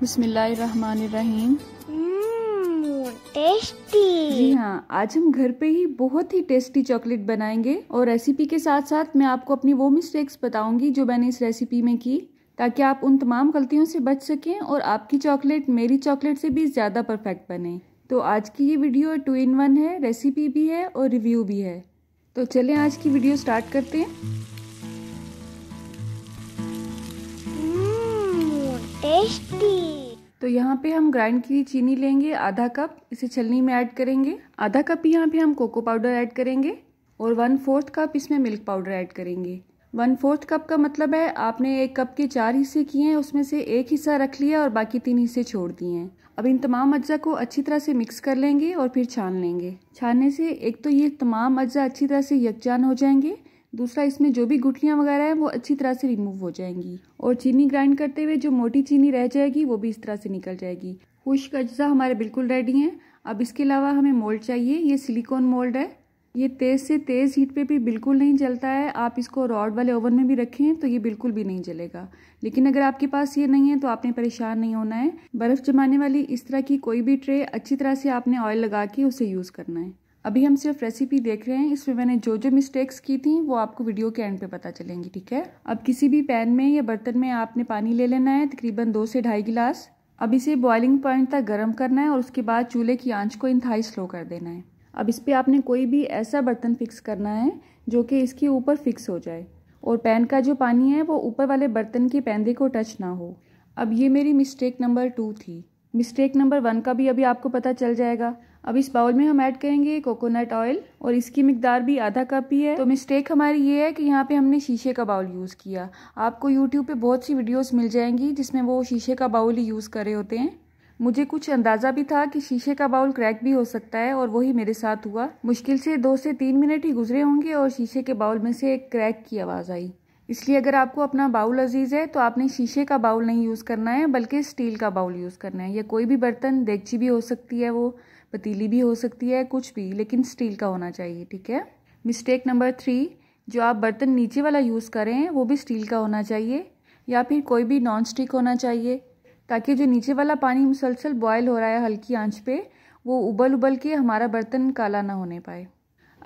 बिस्मिल्लाहिर्रहमानिर्रहीम टेस्टी हम्म, जी हाँ आज हम घर पे ही बहुत ही टेस्टी चॉकलेट बनाएंगे और रेसिपी के साथ साथ मैं आपको अपनी वो मिस्टेक्स बताऊंगी जो मैंने इस रेसिपी में की ताकि आप उन तमाम गलतियों से बच सकें और आपकी चॉकलेट मेरी चॉकलेट से भी ज़्यादा परफेक्ट बने तो आज की ये वीडियो टू इन वन है रेसिपी भी है और रिव्यू भी है तो चलें आज की वीडियो स्टार्ट करते हैं टेस्टी तो यहाँ पे हम ग्राइंड की चीनी लेंगे आधा कप इसे छलनी में ऐड करेंगे आधा कप ही यहाँ पे हम कोको पाउडर ऐड करेंगे और वन फोर्थ कप इसमें मिल्क पाउडर ऐड करेंगे वन फोर्थ कप का मतलब है आपने एक कप के चार हिस्से किए हैं उसमें से एक हिस्सा रख लिया और बाकी तीन हिस्से छोड़ दिए हैं अब इन तमाम अज्जा को अच्छी तरह से मिक्स कर लेंगे और फिर छान लेंगे छानने से एक तो ये तमाम अज्जा अच्छी तरह से यकजान हो जाएंगे दूसरा इसमें जो भी गुठलियाँ वगैरह हैं वो अच्छी तरह से रिमूव हो जाएंगी और चीनी ग्राइंड करते हुए जो मोटी चीनी रह जाएगी वो भी इस तरह से निकल जाएगी खुश्क अज्जा हमारे बिल्कुल रेडी हैं अब इसके अलावा हमें मोल्ड चाहिए ये सिलिकॉन मोल्ड है ये तेज़ से तेज़ हीट पे भी बिल्कुल नहीं जलता है आप इसको रॉड वाले ओवन में भी रखें तो ये बिल्कुल भी नहीं जलेगा लेकिन अगर आपके पास ये नहीं है तो आपने परेशान नहीं होना है बर्फ़ जमाने वाली इस तरह की कोई भी ट्रे अच्छी तरह से आपने ऑयल लगा के उसे यूज़ करना है अभी हम सिर्फ रेसिपी देख रहे हैं इसमें मैंने जो जो मिस्टेक्स की थी वो आपको वीडियो के एंड पे पता चलेंगी ठीक है अब किसी भी पैन में या बर्तन में आपने पानी ले लेना है तकरीबन दो से ढाई गिलास अब इसे बॉइलिंग पॉइंट तक गर्म करना है और उसके बाद चूल्हे की आंच को इंतहाई स्लो कर देना है अब इस पर आपने कोई भी ऐसा बर्तन फिक्स करना है जो कि इसके ऊपर फिक्स हो जाए और पैन का जो पानी है वो ऊपर वाले बर्तन के पैंदे को टच ना हो अब ये मेरी मिस्टेक नंबर टू थी मिस्टेक नंबर वन का भी अभी आपको पता चल जाएगा अब इस बाउल में हम ऐड करेंगे कोकोनट ऑयल और इसकी मकदार भी आधा कप ही है तो मिस्टेक हमारी ये है कि यहाँ पे हमने शीशे का बाउल यूज़ किया आपको यूट्यूब पे बहुत सी वीडियोस मिल जाएंगी जिसमें वो शीशे का बाउल ही यूज़ करे होते हैं मुझे कुछ अंदाज़ा भी था कि शीशे का बाउल क्रैक भी हो सकता है और वही मेरे साथ हुआ मुश्किल से दो से तीन मिनट ही गुजरे होंगे और शीशे के बाउल में से एक क्रैक की आवाज़ आई इसलिए अगर आपको अपना बाउल अजीज़ है तो आपने शीशे का बाउल नहीं यूज़ करना है बल्कि स्टील का बाउल यूज़ करना है या कोई भी बर्तन देगची भी हो सकती है वो पतीली भी हो सकती है कुछ भी लेकिन स्टील का होना चाहिए ठीक है मिस्टेक नंबर थ्री जो आप बर्तन नीचे वाला यूज़ कर रहे हैं वो भी स्टील का होना चाहिए या फिर कोई भी नॉन स्टिक होना चाहिए ताकि जो नीचे वाला पानी मुसलसल बॉयल हो रहा है हल्की आंच पे वो उबल उबल के हमारा बर्तन काला ना होने पाए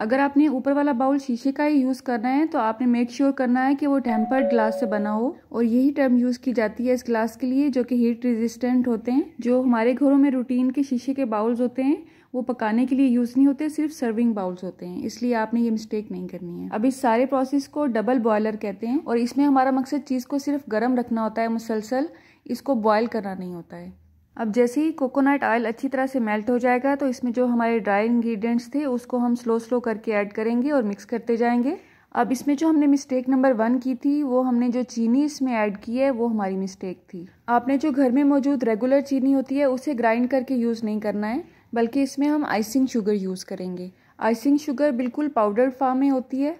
अगर आपने ऊपर वाला बाउल शीशे का ही यूज़ करना है तो आपने मेक श्योर करना है कि वो टेम्पर्ड ग्लास से बना हो और यही टर्म यूज़ की जाती है इस ग्लास के लिए जो कि हीट रेजिस्टेंट होते हैं जो हमारे घरों में रूटीन के शीशे के बाउल्स होते हैं वो पकाने के लिए यूज़ नहीं होते सिर्फ सर्विंग बाउल्स होते हैं इसलिए आपने ये मिस्टेक नहीं करनी है अब इस सारे प्रोसेस को डबल बॉयलर कहते हैं और इसमें हमारा मकसद चीज़ को सिर्फ गर्म रखना होता है मुसलसल इसको बॉयल करना नहीं होता है अब जैसे ही कोकोनट ऑयल अच्छी तरह से मेल्ट हो जाएगा तो इसमें जो हमारे ड्राई इंग्रेडिएंट्स थे उसको हम स्लो स्लो करके ऐड करेंगे और मिक्स करते जाएंगे अब इसमें जो हमने मिस्टेक नंबर वन की थी वो हमने जो चीनी इसमें ऐड की है वो हमारी मिस्टेक थी आपने जो घर में मौजूद रेगुलर चीनी होती है उसे ग्राइंड करके यूज़ नहीं करना है बल्कि इसमें हम आइसिंग शुगर यूज़ करेंगे आइसिंग शुगर बिल्कुल पाउडर फॉर्म में होती है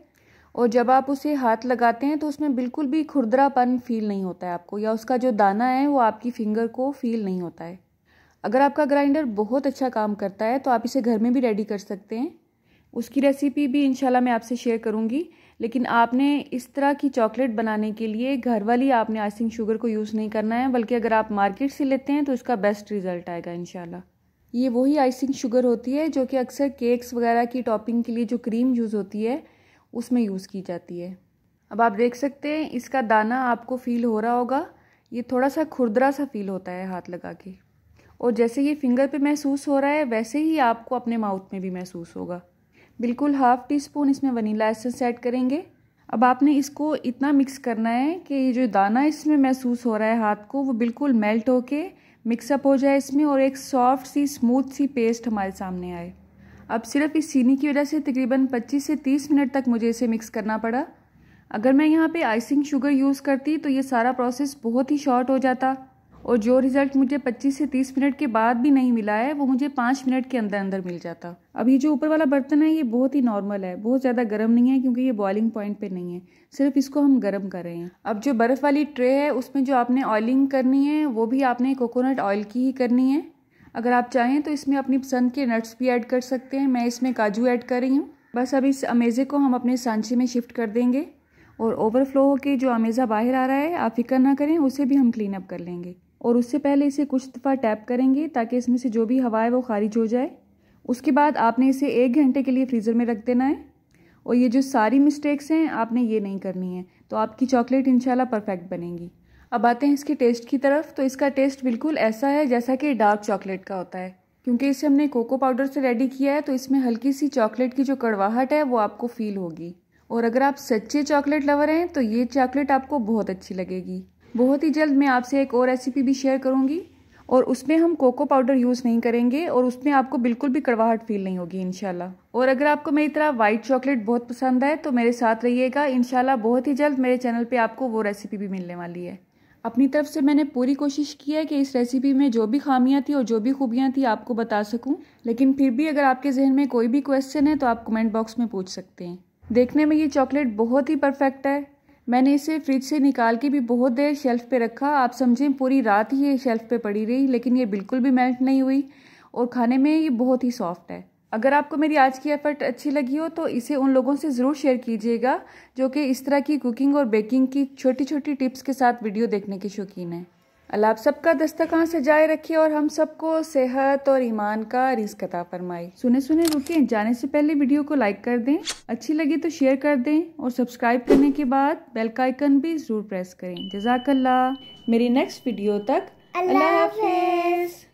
और जब आप उसे हाथ लगाते हैं तो उसमें बिल्कुल भी खुरदरापन फील नहीं होता है आपको या उसका जो दाना है वो आपकी फिंगर को फील नहीं होता है अगर आपका ग्राइंडर बहुत अच्छा काम करता है तो आप इसे घर में भी रेडी कर सकते हैं उसकी रेसिपी भी इंशाल्लाह मैं आपसे शेयर करूँगी लेकिन आपने इस तरह की चॉकलेट बनाने के लिए घर वाली आपने आइसिंग शुगर को यूज़ नहीं करना है बल्कि अगर आप मार्केट से लेते हैं तो इसका बेस्ट रिज़ल्ट आएगा इंशाल्लाह ये वही आइसिंग शुगर होती है जो कि अक्सर केक्स वगैरह की टॉपिंग के लिए जो क्रीम यूज़ होती है उसमें यूज़ की जाती है अब आप देख सकते हैं इसका दाना आपको फील हो रहा होगा ये थोड़ा सा खुरदरा सा फील होता है हाथ लगा के और जैसे ये फिंगर पे महसूस हो रहा है वैसे ही आपको अपने माउथ में भी महसूस होगा बिल्कुल हाफ टी स्पून इसमें वनीला एसेंस ऐड करेंगे अब आपने इसको इतना मिक्स करना है कि ये जो दाना इसमें महसूस हो रहा है हाथ को वो बिल्कुल मेल्ट होके मिक्सअप हो जाए इसमें और एक सॉफ्ट सी स्मूथ सी पेस्ट हमारे सामने आए अब सिर्फ इस चीनी की वजह से तकरीबन 25 से 30 मिनट तक मुझे इसे मिक्स करना पड़ा अगर मैं यहाँ पे आइसिंग शुगर यूज़ करती तो ये सारा प्रोसेस बहुत ही शॉर्ट हो जाता और जो रिज़ल्ट मुझे 25 से 30 मिनट के बाद भी नहीं मिला है वो मुझे 5 मिनट के अंदर अंदर मिल जाता अब ये जो ऊपर वाला बर्तन है ये बहुत ही नॉर्मल है बहुत ज़्यादा गर्म नहीं है क्योंकि ये बॉइलिंग पॉइंट पे नहीं है सिर्फ इसको हम गर्म कर रहे हैं अब जो बर्फ़ वाली ट्रे है उसमें जो आपने ऑयलिंग करनी है वो भी आपने कोकोनट ऑयल की ही करनी है अगर आप चाहें तो इसमें अपनी पसंद के नट्स भी ऐड कर सकते हैं मैं इसमें काजू ऐड कर रही हूँ बस अब इस अमेज़े को हम अपने सांचे में शिफ्ट कर देंगे और ओवरफ्लो होकर जो अमेज़ा बाहर आ रहा है आप फिक्र ना करें उसे भी हम क्लीन अप कर लेंगे और उससे पहले इसे कुछ दफ़ा टैप करेंगे ताकि इसमें से जो भी हवा है वो खारिज हो जाए उसके बाद आपने इसे एक घंटे के लिए फ्रीज़र में रख देना है और ये जो सारी मिस्टेक्स हैं आपने ये नहीं करनी है तो आपकी चॉकलेट इंशाल्लाह परफेक्ट बनेगी अब आते हैं इसके टेस्ट की तरफ तो इसका टेस्ट बिल्कुल ऐसा है जैसा कि डार्क चॉकलेट का होता है क्योंकि इसे हमने कोको पाउडर से रेडी किया है तो इसमें हल्की सी चॉकलेट की जो कड़वाहट है वो आपको फील होगी और अगर आप सच्चे चॉकलेट लवर हैं तो ये चॉकलेट आपको बहुत अच्छी लगेगी बहुत ही जल्द मैं आपसे एक और रेसिपी भी शेयर करूँगी और उसमें हम कोको पाउडर यूज़ नहीं करेंगे और उसमें आपको बिल्कुल भी कड़वाहट फील नहीं होगी इनशाला और अगर आपको मेरी तरह वाइट चॉकलेट बहुत पसंद है तो मेरे साथ रहिएगा इनशाला बहुत ही जल्द मेरे चैनल पर आपको वो रेसिपी भी मिलने वाली है अपनी तरफ से मैंने पूरी कोशिश की है कि इस रेसिपी में जो भी खामियाँ थी और जो भी खूबियाँ थी आपको बता सकूँ लेकिन फिर भी अगर आपके जहन में कोई भी क्वेश्चन है तो आप कमेंट बॉक्स में पूछ सकते हैं देखने में ये चॉकलेट बहुत ही परफेक्ट है मैंने इसे फ्रिज से निकाल के भी बहुत देर शेल्फ़ पे रखा आप समझें पूरी रात ही ये शेल्फ़ पे पड़ी रही लेकिन ये बिल्कुल भी मेल्ट नहीं हुई और खाने में ये बहुत ही सॉफ्ट है अगर आपको मेरी आज की एफर्ट अच्छी लगी हो तो इसे उन लोगों से ज़रूर शेयर कीजिएगा जो कि इस तरह की कुकिंग और बेकिंग की छोटी छोटी टिप्स के साथ वीडियो देखने के शौकीन हैं अल्लाह आप सबका दस्तखान से जाए रखिए और हम सबको सेहत और ईमान का रिस्क अता फरमाए सुने सुने रुके जाने से पहले वीडियो को लाइक कर दें अच्छी लगी तो शेयर कर दें और सब्सक्राइब करने के बाद बेल का आइकन भी ज़रूर प्रेस करें जजाकल्ला मेरी नेक्स्ट वीडियो तक अल्लाह हाफिज़